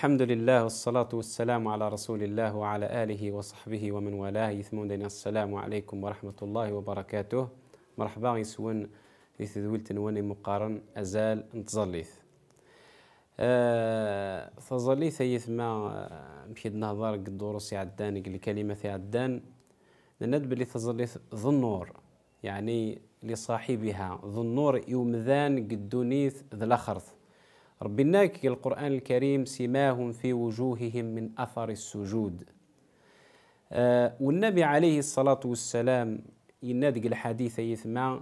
الحمد لله والصلاة والسلام على رسول الله وعلى آله وصحبه ومن والاه يثمون السلام عليكم ورحمة الله وبركاته مرحبا يسون يثذول تنواني مقارن أزال تظليث آه يثما آه، مشيد نهضر قد دروس عدان الكلمة عدان ندب بلي تظليث ظنور يعني لصاحبها ظنور يومذان قدونيث ذلخرث ربناك القرآن الكريم سماهم في وجوههم من أثر السجود آه والنبي عليه الصلاة والسلام ينادق الحديث يثمع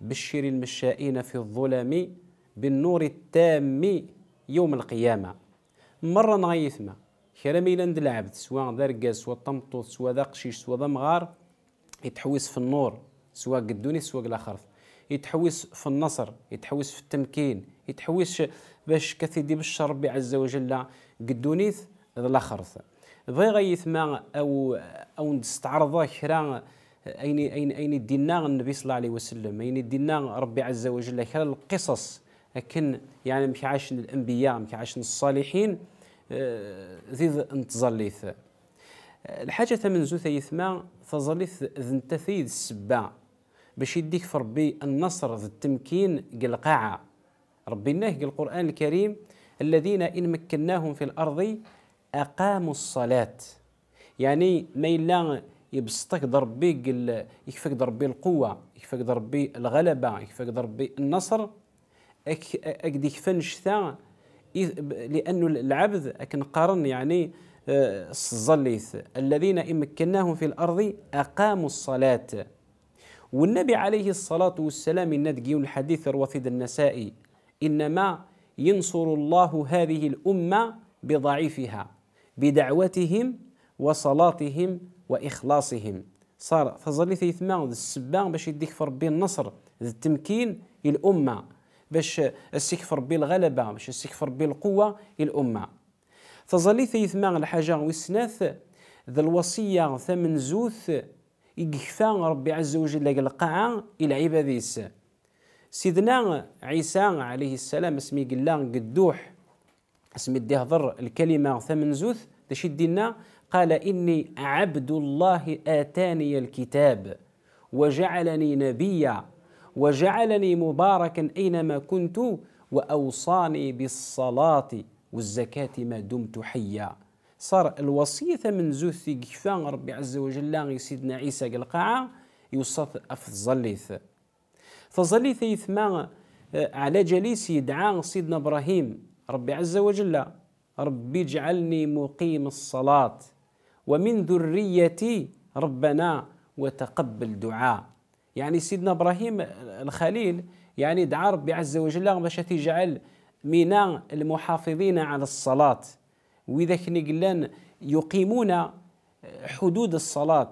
بشر المشائين في الظلم بالنور التام يوم القيامة مرة نغيثما كرامي لند العبد سواء ذا سواء طمطوس سواء ذا سواء ذمغار يتحوس في النور سواء قدوني سواء الاخر يتحوس في النصر يتحوس في التمكين يتحوس باش كثيدي باش ربي عز وجل قدونيث الاخر بغي غيث ما او او نستعرض كرا اين اين اين دينا النبي صلى الله عليه وسلم اين دينا ربي عز وجل كرا القصص لكن يعني عايش الانبياء عايش الصالحين آه، ذي انتظليث الحاجة ثمن زوث يثما تظليث ذنتثيد السباع باش يديك في ربي النصر ذا التمكين قلقاعة ربي ناه القرآن الكريم الذين إن مكناهم في الأرض أقاموا الصلاة يعني ما إلا يبسطك ضربي يكفك ضربي القوة يكفك ضربي الغلبة يكفك ضربي النصر أكديك فنشتا لأن العبد قرن يعني آه، الظليث الذين إن مكناهم في الأرض أقاموا الصلاة والنبي عليه الصلاة والسلام الندقي الحديث الوثيد النسائي إنما ينصر الله هذه الأمة بضعيفها بدعوتهم وصلاتهم وإخلاصهم صار فظلي ثيثما السبان باش يديك في ربي النصر التمكين الأمة باش السيك في ربي الغلبة باش السيك في ربي القوة الأمة فظلي ثيثما الحاجة وسناث ذا الوصية ثمن زوث يكفى ربي عز وجل القاعة إلى عباديس سيدنا عيسى عليه السلام اسمي قلان قدوح اسمي دي هضر الكلمة زوث باش دينا قال إني عبد الله آتاني الكتاب وجعلني نبيا وجعلني مباركا أينما كنت وأوصاني بالصلاة والزكاة ما دمت حيا صار الوصية من زوث كفان ربي عز وجل سيدنا عيسى القاعة يوصف أفظليث فظليث يثمان آه، على جليس يدعى سيدنا إبراهيم ربي عز وجل ربي اجعلني مقيم الصلاة ومن ذريتي ربنا وتقبل دعاء يعني سيدنا إبراهيم الخليل يعني دعا ربي عز وجل باش تجعل من المحافظين على الصلاه وإذا كن يقيمون حدود الصلاة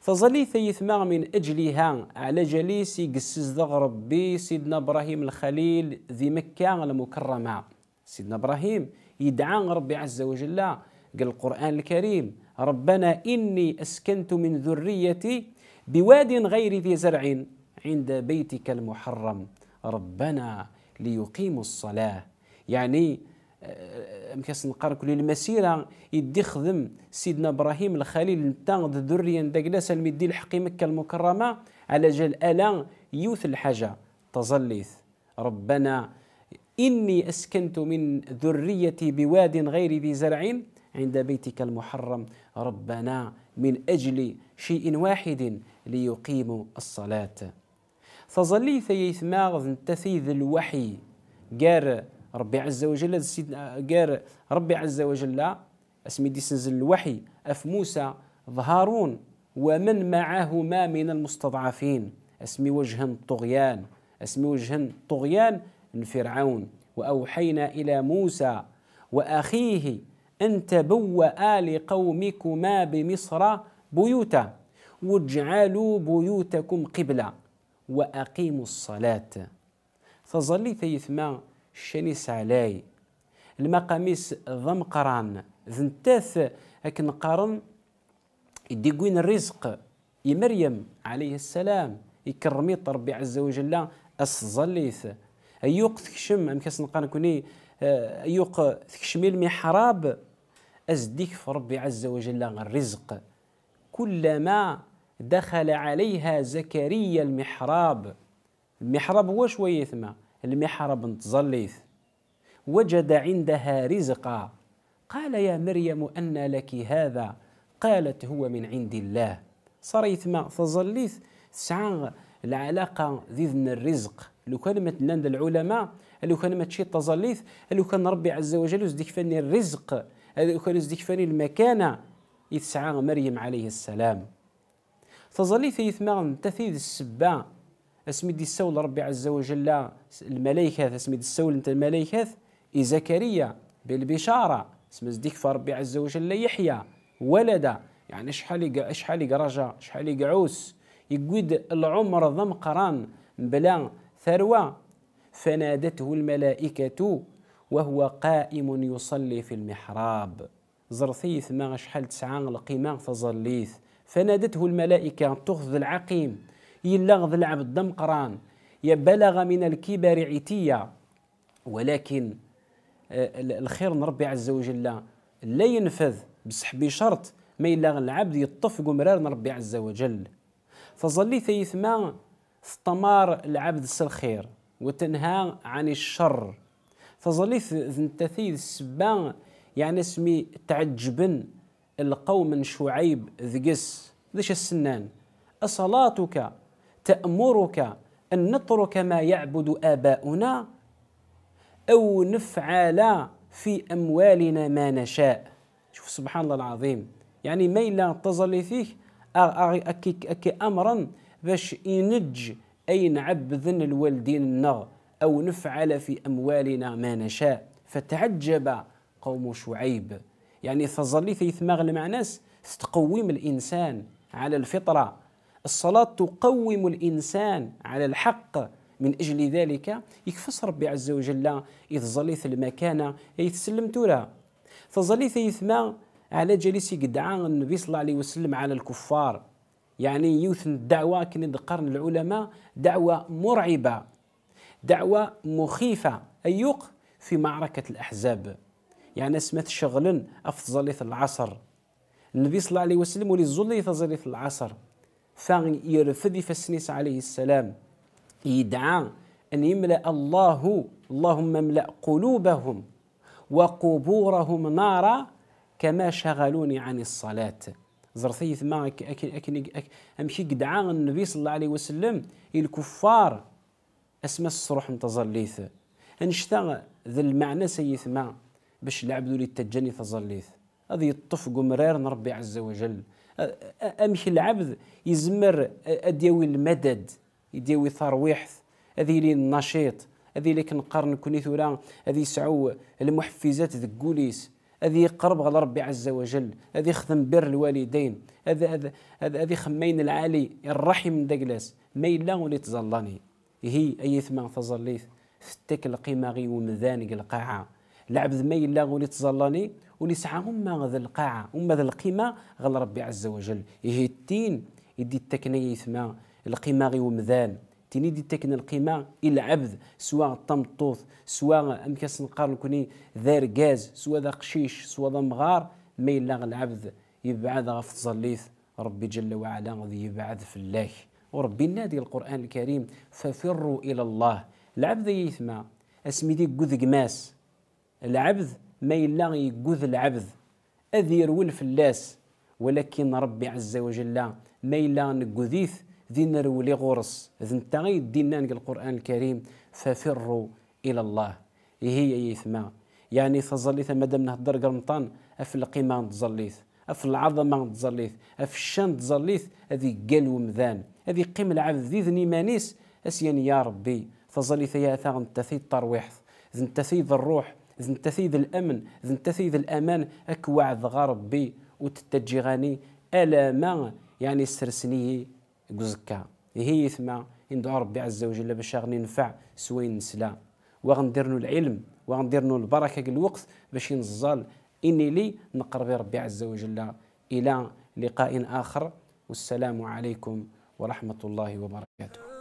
فظلي ثيثما من أجلها على جليس يقسزدغ ربي سيدنا إبراهيم الخليل ذي مكة المكرمة سيدنا إبراهيم يدعى ربي عز وجل قال القرآن الكريم ربنا إني أسكنت من ذريتي بواد غير ذي زرع عند بيتك المحرم ربنا ليقيموا الصلاة يعني امكاس نقرك المسيره يدي خدم سيدنا ابراهيم الخليل نتا ذريا داكلاس المدي الحقي مكه المكرمه على جال الا يوث الحاجه تظليث ربنا اني اسكنت من ذريتي بواد غير ذي زرع عند بيتك المحرم ربنا من اجل شيء واحد ليقيموا الصلاه تظليث يثماغ تثيذ الوحي قال ربي عز وجل سيدنا قال ربي عز وجل اسمي دي سنزل الوحي اف موسى ظهارون ومن معهما من المستضعفين اسمي وجه طغيان اسمي طغيان من فرعون واوحينا الى موسى واخيه ان تبوأ لقومكما بمصر بيوتا واجعلوا بيوتكم قبله واقيموا الصلاه فظلي ثيثما شني سالاي المقاميس ضم قران ذنتاث أكن قرن يديقوين الرزق مريم عليه السلام يكرمي ربي عز وجل أصظليث أيوق تكشم أم كاس نقارن كوني آه، أيوق تكشمي المحراب أزديك في ربي عز وجل الرزق كلما دخل عليها زكريا المحراب المحراب هو شوية ثما المحراب تزليث وجد عندها رزقا قال يا مريم أن لك هذا قالت هو من عند الله صريت ما تظليث تسعى العلاقة ذي الرزق لو كان مثلا العلماء لو كان تشي تظليث لو كان ربي عز وجل يزدك فني الرزق لو كان يزدك فني المكانة يتسعى مريم عليه السلام تظليث يثمغ تثيد السبان اسمي دي السول ربي عز وجل الملائكة دي السول انت الملائكة زكريا بالبشارة اسم ديك ربي عز وجل يحيى ولد يعني شحال شحال رجا شحال عوس يقود العمر ضم قران بلا ثروة فنادته الملائكة وهو قائم يصلي في المحراب زرثيث ما شحال تسعان القمام فظليث فنادته الملائكة تخذ العقيم يلغض لعب العبد قران يبلغ من الكبر عتية ولكن آه، الخير من ربي عز وجل لا ينفذ بصح بشرط ما إلا العبد يطف قمرار ربي عز وجل فظلي ثيثما استمار العبد الخير وتنهى عن الشر فظلي ثنتثي السبان يعني اسمي تعجبن القوم شعيب ذقس ذش السنان أصلاتك تأمرك أن نترك ما يعبد آباؤنا أو نفعل في أموالنا ما نشاء شوف سبحان الله العظيم يعني ما إلا تظلي فيه أكي أمرا باش ينج أي نعبد الوالدين النغ أو نفعل في أموالنا ما نشاء فتعجب قوم شعيب يعني تظلي في ثماغ المعنس تقويم الإنسان على الفطرة الصلاة تقوم الإنسان على الحق من أجل ذلك يكفص ربي عز وجل إذ ظليث المكانة سلمت لها فظليث يثما على جليس قدعا النبي صلى الله عليه وسلم على الكفار يعني يوثن الدعوة كن قرن العلماء دعوة مرعبة دعوة مخيفة أيوق في معركة الأحزاب يعني اسمت شغل أفضليث العصر النبي صلى الله عليه وسلم ولي الظل يتظليث العصر فان يرفض فسنيس عليه السلام يدعى أن يملأ الله اللهم املأ قلوبهم وقبورهم نارا كما شغلوني عن الصلاة زرثي ما أكن أكن أمشي قد النبي صلى الله عليه وسلم الكفار أسمى الصروح تظليث أنشتا ذا المعنى سيث ما باش العبد اللي تجني تظليث هذه الطف قمرير ربي عز وجل امشي العبد يزمر اديوي المدد يديوي ترويحث هذه لي النشيط هذه اللي كنقارن كوني ثورا هذه يسعوا المحفزات ذكوليس هذه يقرب على ربي عز وجل هذه يخدم بر الوالدين هذا هذا هذه خمين العالي الرحم داكلاس ما الا ولي تزلاني هي اي ثمان تزليث تتك القيمه غي ومذان القاعه العبد ما الا ولي تزلاني ولسعى هما غذا القاعة هما ذا القيمة غل ربي عز وجل إيه التين يدي التكنية يثما القيمة غي ومذان تيني دي تكن القيمة إلى عبد سواء الطمطوط سواء أمكاس نقار كوني ذار رقاز سواء ذا قشيش سواء ذا مغار ما إلا العبد يبعد غف تظليث ربي جل وعلا غادي يبعد في الله وربي نادي القرآن الكريم ففروا إلى الله العبد يثما اسمي دي قذق ماس العبد ما يلا يقوذ العبد أذ يرول فلاس ولكن ربي عز وجل ما يلا نقوذيث ذي نرولي غرس ذن نتا دينان القرآن الكريم ففروا إلى الله هي يثما يعني تظليث مادام نهضر قرمطان اف القيمه تظليث اف العظمه تظليث اف الشان تظليث هذه قال ومذان هذه قيم العبد ذي ذني مانيس اسيان يا ربي فظليث يا أثاغ انت طرويح الترويح انت الروح زن تثيد الامن زن تثيد الامان اك وعد غربي وتتجي غاني الا ما يعني سرسني قزكا هي ثما عند ربي عز وجل باش غني ننفع سوين نسلا وغنديرنو العلم وغنديرنو البركه ديال الوقت باش ينزال اني لي نقرب ربي عز وجل الى لقاء اخر والسلام عليكم ورحمه الله وبركاته